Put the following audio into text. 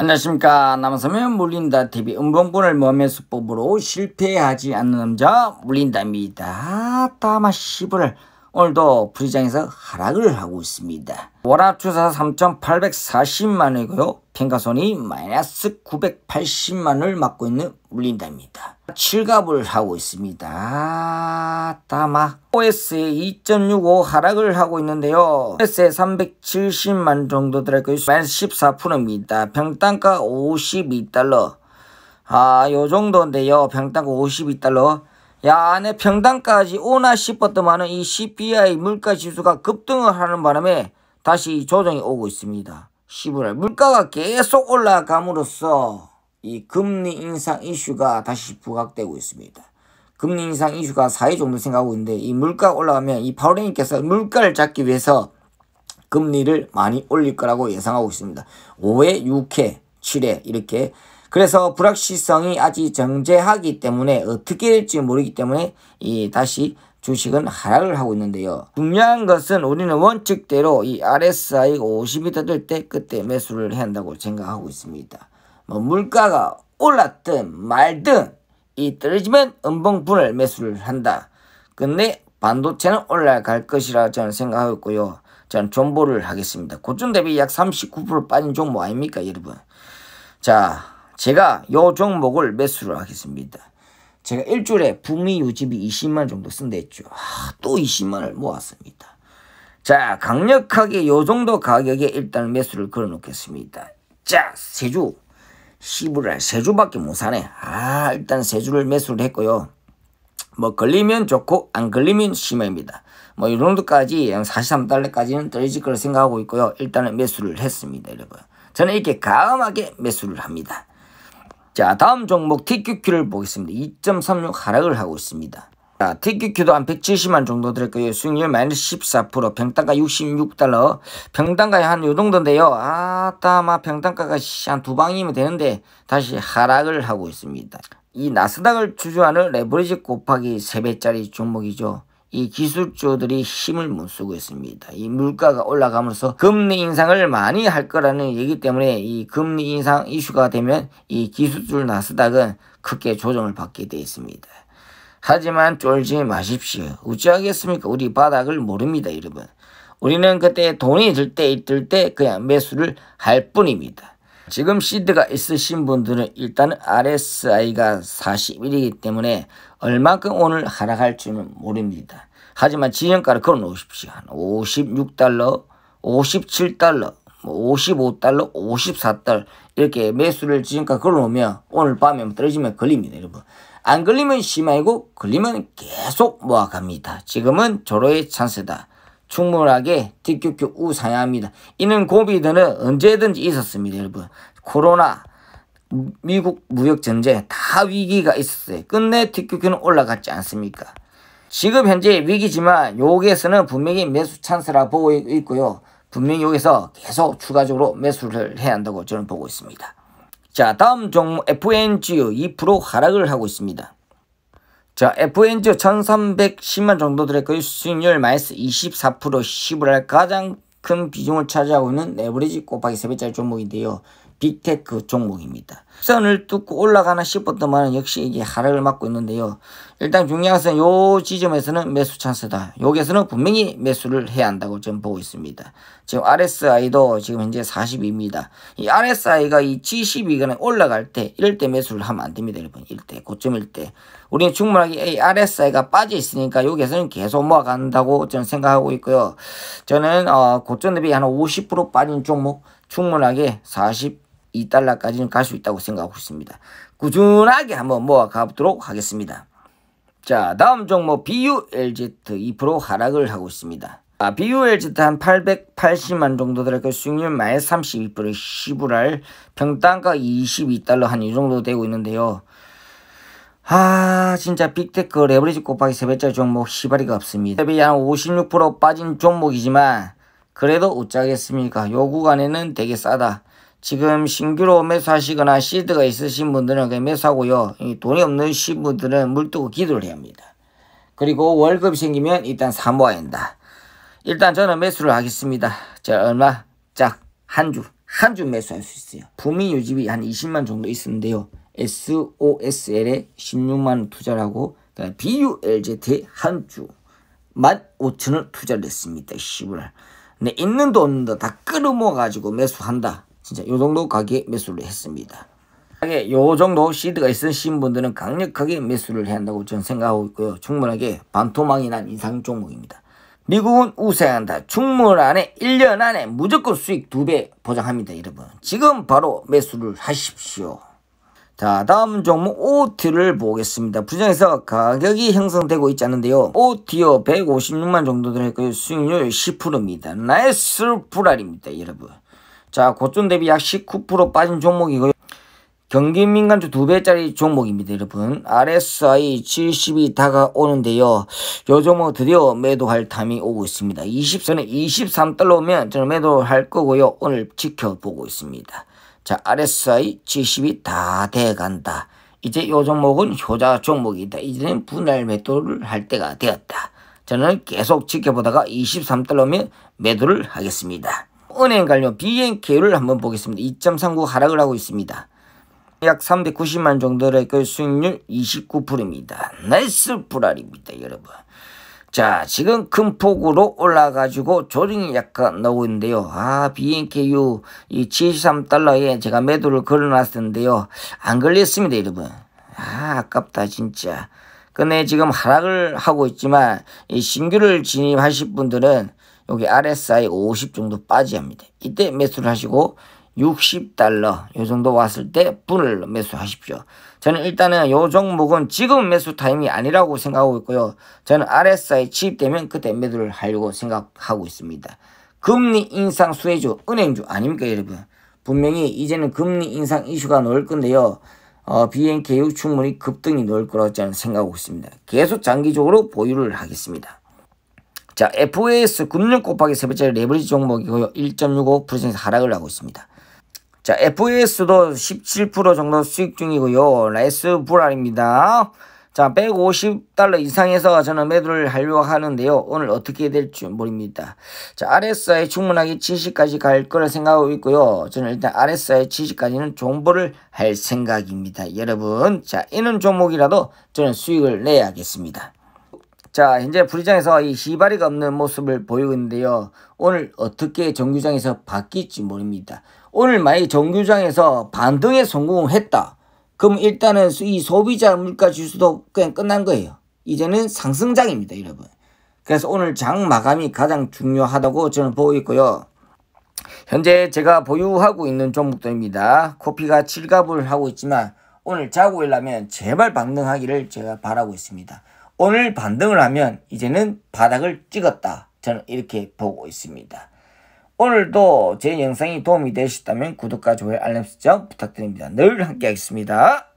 안녕하십니까 남서면 물린다 TV 음봉군을 몸의 수법으로 실패하지 않는 남자 물린다입니다 다마시브를 오늘도 부시장에서 하락을 하고 있습니다. 월화추사 3,840만이고요. 평가손이 마이너스 980만을 막고 있는 물린다입니다. 칠갑을 하고 있습니다. 다마 OS에 2.65 하락을 하고 있는데요. OS에 370만 정도 들어있고 14%입니다. 평단가 52달러 아 요정도인데요. 평단가 52달러 야 안에 평당까지 오나 싶었더만은 이 CPI 물가지수가 급등을 하는 바람에 다시 조정이 오고 있습니다. 11월 물가가 계속 올라감으로써 이 금리 인상 이슈가 다시 부각되고 있습니다. 금리 인상 이슈가 4회 정도 생각하고 있는데 이 물가 가 올라가면 이 파월링님께서 물가를 잡기 위해서 금리를 많이 올릴 거라고 예상하고 있습니다. 5회, 6회, 7회 이렇게 그래서 불확실성이 아직 정제하기 때문에 어떻게 될지 모르기 때문에 이 다시 주식은 하락을 하고 있는데요. 중요한 것은 우리는 원칙대로 이 RSI 가 50이 될때 그때 매수를 해야 한다고 생각하고 있습니다. 뭐 물가가 올랐든 말든 이 떨어지면 은봉분을 매수를 한다. 근데 반도체는 올라갈 것이라 저는 생각하고 있고요. 저는 존보를 하겠습니다. 고점 대비 약 39% 빠진 종목 아닙니까 여러분. 자 제가 요 종목을 매수를 하겠습니다. 제가 일주일에 북미 유지비 20만 정도 쓴다 했죠. 아, 또 20만을 모았습니다. 자, 강력하게 요 정도 가격에 일단 매수를 걸어 놓겠습니다. 자, 세주. 1 0월 세주밖에 못 사네. 아, 일단 세주를 매수를 했고요. 뭐 걸리면 좋고 안 걸리면 심해입니다. 뭐 이 정도까지 43달러까지는 떨어질 걸 생각하고 있고요. 일단은 매수를 했습니다. 여러분. 저는 이렇게 가음하게 매수를 합니다. 자 다음 종목 TQQ를 보겠습니다. 2.36 하락을 하고 있습니다. 자, TQQ도 한 170만 정도 들었고요. 수익률 마이너스 14%, 평단가 66달러. 평단가에 한 요 정도인데요. 아따, 마 평단가가 한 두 방이면 되는데 다시 하락을 하고 있습니다. 이 나스닥을 주주하는 레버리지 곱하기 3배짜리 종목이죠. 이 기술주들이 힘을 못 쓰고 있습니다. 이 물가가 올라가면서 금리 인상을 많이 할 거라는 얘기 때문에 이 금리 인상 이슈가 되면 이 기술주 나스닥은 크게 조정을 받게 되어 있습니다. 하지만 쫄지 마십시오. 우찌하겠습니까? 우리 바닥을 모릅니다, 여러분. 우리는 그때 돈이 들때 있을 때 그냥 매수를 할 뿐입니다. 지금 시드가 있으신 분들은 일단 RSI가 41이기 때문에 얼마큼 오늘 하락할지는 모릅니다. 하지만 지연가를 걸어놓으십시오. 한 56달러, 57달러, 55달러, 54달러 이렇게 매수를 지연가 걸어놓으면 오늘 밤에 떨어지면 걸립니다. 여러분. 안 걸리면 심하고 걸리면 계속 모아갑니다. 지금은 조로의 찬스다. 충분하게 뒷규큐 우상해야 합니다. 이는 고비드는 언제든지 있었습니다. 여러분 코로나 미국 무역전쟁 다 위기가 있었어요. 끝내 뒷규큐는 올라갔지 않습니까? 지금 현재 위기지만 여기에서는 분명히 매수 찬스라 보고 있고요. 분명히 여기서 계속 추가적으로 매수를 해야 한다고 저는 보고 있습니다. 자 다음 종목 FNGU 2% 하락을 하고 있습니다. 자, FNG 1310만 정도 드래커의 수익률 마이너스 24%시을할 가장 큰 비중을 차지하고 있는 레버리지 곱하기 3배짜리 종목인데요. 빅테크 그 종목입니다. 선을 뚫고 올라가나 싶었더만 역시 이게 하락을 맞고 있는데요. 일단 중요한 것은 요 지점에서는 매수 찬스다. 여기에서는 분명히 매수를 해야 한다고 지금 보고 있습니다. 지금 RSI도 지금 현재 40입니다. 이 RSI가 이 G12가 올라갈 때 이럴 때 매수를 하면 안 됩니다. 여러분. 일때 고점일 때. 우리는 충분하게 RSI가 빠져 있으니까 여기에서는 계속 모아간다고 저는 생각하고 있고요. 저는 어, 고점 대비 한 50% 빠진 종목 충분하게 40 2달러까지는 갈 수 있다고 생각하고 있습니다. 꾸준하게 한번 모아가보도록 하겠습니다. 자 다음 종목 BULZ 2% 하락을 하고 있습니다. 아, BULZ 한 880만 정도 들어 수익률 마이32% 1 0불 평단가 22달러 한 이 정도 되고 있는데요. 아 진짜 빅테크 레버리지 곱하기 3배짜리 종목 시발이가 없습니다. 대비 한56% 빠진 종목이지만 그래도 어쩌겠습니까? 요 구간에는 되게 싸다. 지금 신규로 매수하시거나 시드가 있으신 분들은 그냥 매수하고요. 돈이 없는 신분들은 물두고 기도를 해야 합니다. 그리고 월급 생기면 일단 사모아야 한다. 일단 저는 매수를 하겠습니다. 제가 얼마? 짝, 한 주, 한 주 매수할 수 있어요. 부미유지비한 20만 정도 있었는데요. SOSL에 1 6만 투자를 하고 BULZ에 한 주, 15,000원 투자를 했습니다. 10월. 근데 있는 돈도 다 끌어모아가지고 매수한다. 진짜 요 정도 가게 매수를 했습니다. 만약요 정도 시드가 있으신 분들은 강력하게 매수를 해야 한다고 저는 생각하고 있고요. 충분하게 반토막이 난 이상 종목입니다. 미국은 우세한다. 충분 안에 1년 안에 무조건 수익 2배 보장합니다. 여러분 지금 바로 매수를 하십시오. 자 다음 종목 OT를 보겠습니다. 부장에서 가격이 형성되고 있지 않은데요. OT요 156만 정도 될거예요 수익률 10%입니다. 나이스 불알입니다. 여러분 자, 고점 대비 약 19% 빠진 종목이고요. 경기 민간주 두배짜리 종목입니다, 여러분. RSI 70이 다가오는데요. 요 종목 드디어 매도할 탐이 오고 있습니다. 20선에 23달러면 저는 매도할 거고요. 오늘 지켜보고 있습니다. 자, RSI 70이 다 돼간다. 이제 요 종목은 효자 종목이다. 이제는 분할 매도를 할 때가 되었다. 저는 계속 지켜보다가 23달러면 매도를 하겠습니다. 은행 관련 비행계율을 한번 보겠습니다. 2.39 하락을 하고 있습니다. 약 390만 정도의 그 수익률 29%입니다. 나이스 불알입니다, 여러분. 자, 지금 큰 폭으로 올라가지고 조정이 약간 나오고 있는데요. 아, BNKU 이 73달러에 제가 매도를 걸어놨었는데요. 안 걸렸습니다, 여러분. 아, 아깝다, 진짜. 근데 지금 하락을 하고 있지만 이 신규를 진입하실 분들은 여기 RSI 50 정도 빠지합니다. 이때 매수를 하시고 60달러 요 정도 왔을 때분을 매수하십시오. 저는 일단은 요 종목은 지금 매수 타임이 아니라고 생각하고 있고요. 저는 RSI 취입되면 그때 매도를 하려고 생각하고 있습니다. 금리 인상 수혜주 은행주 아닙니까 여러분? 분명히 이제는 금리 인상 이슈가 나올 건데요. 어, BNK 충분히 급등이 나올 거라고 저는 생각하고 있습니다. 계속 장기적으로 보유를 하겠습니다. 자, FAS 금융 곱하기 세 번째 레버리지 종목이고요. 1.65% 하락을 하고 있습니다. 자, FAS도 17% 정도 수익 중이고요. 라이스 불알입니다. 자, 150달러 이상에서 저는 매도를 하려고 하는데요. 오늘 어떻게 될지 모릅니다. 자, RSI 충분하게 70까지 갈 거를 생각하고 있고요. 저는 일단 RSI 70까지는 정보를 할 생각입니다. 여러분, 자, 이런 종목이라도 저는 수익을 내야겠습니다. 자, 현재 부리장에서 이 시바리가 없는 모습을 보이고 있는데요. 오늘 어떻게 정규장에서 바뀔지 모릅니다. 오늘 만약 정규장에서 반등에 성공했다. 그럼 일단은 이 소비자 물가 지수도 그냥 끝난 거예요. 이제는 상승장입니다, 여러분. 그래서 오늘 장 마감이 가장 중요하다고 저는 보고 있고요. 현재 제가 보유하고 있는 종목들입니다. 코피가 7갑을 하고 있지만 오늘 자고 일라면 제발 반등하기를 제가 바라고 있습니다. 오늘 반등을 하면 이제는 바닥을 찍었다. 저는 이렇게 보고 있습니다. 오늘도 제 영상이 도움이 되셨다면 구독과 좋아요, 알람 설정 부탁드립니다. 늘 함께 하겠습니다.